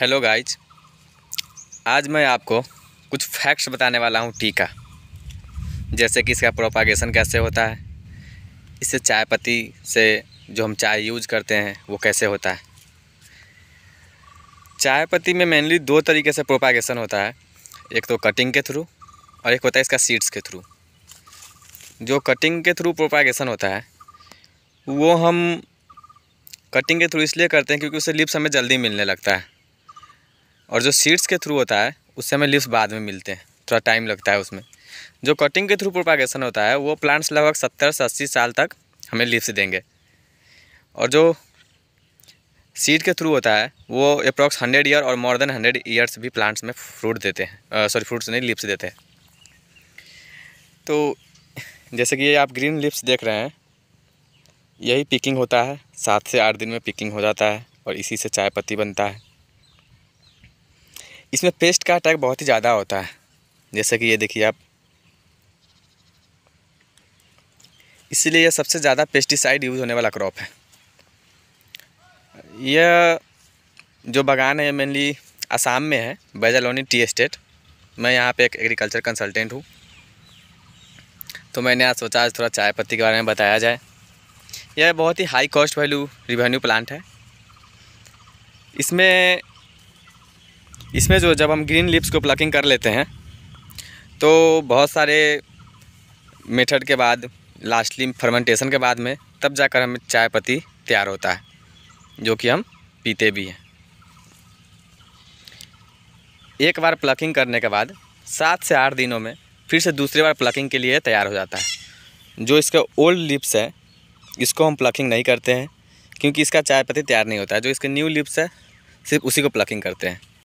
hello guys आज मैं आपको कुछ फैक्ट्स बताने वाला हूँ टी का जैसे कि इसका प्रोपागेशन कैसे होता है इससे चाय पत्ती से जो हम चाय यूज करते हैं वो कैसे होता है चाय पत्ती में मेनली दो तरीके से प्रोपागेशन होता है एक तो कटिंग के थ्रू और एक होता है इसका सीड्स के थ्रू जो कटिंग के थ्रू प्रोपागेशन होता है वो हम कटिंग के थ्रू इसलिए करते हैं क्योंकि उसे लिप्स हमें जल्दी मिलने लगता है और जो सीड्स के थ्रू होता है उससे हमें लीव्स बाद में मिलते हैं थोड़ा टाइम लगता है उसमें जो कटिंग के थ्रू प्रोपागेशन होता है वो प्लांट्स लगभग सत्तर से अस्सी साल तक हमें लीव्स देंगे और जो सीड के थ्रू होता है वो अप्रॉक्स हंड्रेड ईयर और मोर देन हंड्रेड ईयर्स भी प्लांट्स में फ्रूट देते हैं सॉरी फ्रूट्स नहीं लिप्स देते हैं तो जैसे कि ये आप ग्रीन लिप्स देख रहे हैं यही पिकिंग होता है सात से आठ दिन में पिकिंग हो जाता है और इसी से चाय पत्ती बनता है इसमें पेस्ट का अटैक बहुत ही ज़्यादा होता है जैसे कि ये देखिए आप इसीलिए यह सबसे ज़्यादा पेस्टिसाइड यूज़ होने वाला क्रॉप है यह जो बागान है मेनली आसाम में है बैजालोनी टी एस्टेट मैं यहाँ पे एक एग्रीकल्चर कंसल्टेंट हूँ तो मैंने आज सोचा आज थोड़ा चाय पत्ती के बारे में बताया जाए यह बहुत ही high cost value revenue plant है इसमें इसमें जो जब हम ग्रीन लिप्स को प्लकिंग कर लेते हैं तो बहुत सारे मेथड के बाद लास्टली फर्मेंटेशन के बाद में तब जाकर हमें चाय पत्ती तैयार होता है जो कि हम पीते भी हैं एक बार प्लकिंग करने के बाद सात से आठ दिनों में फिर से दूसरी बार प्लकिंग के लिए तैयार हो जाता है जो इसका ओल्ड लिप्स है इसको हम प्लकिंग नहीं करते हैं क्योंकि इसका चाय पत्ती तैयार नहीं होता है जो इसके न्यू लिप्स है सिर्फ उसी को प्लकिंग करते हैं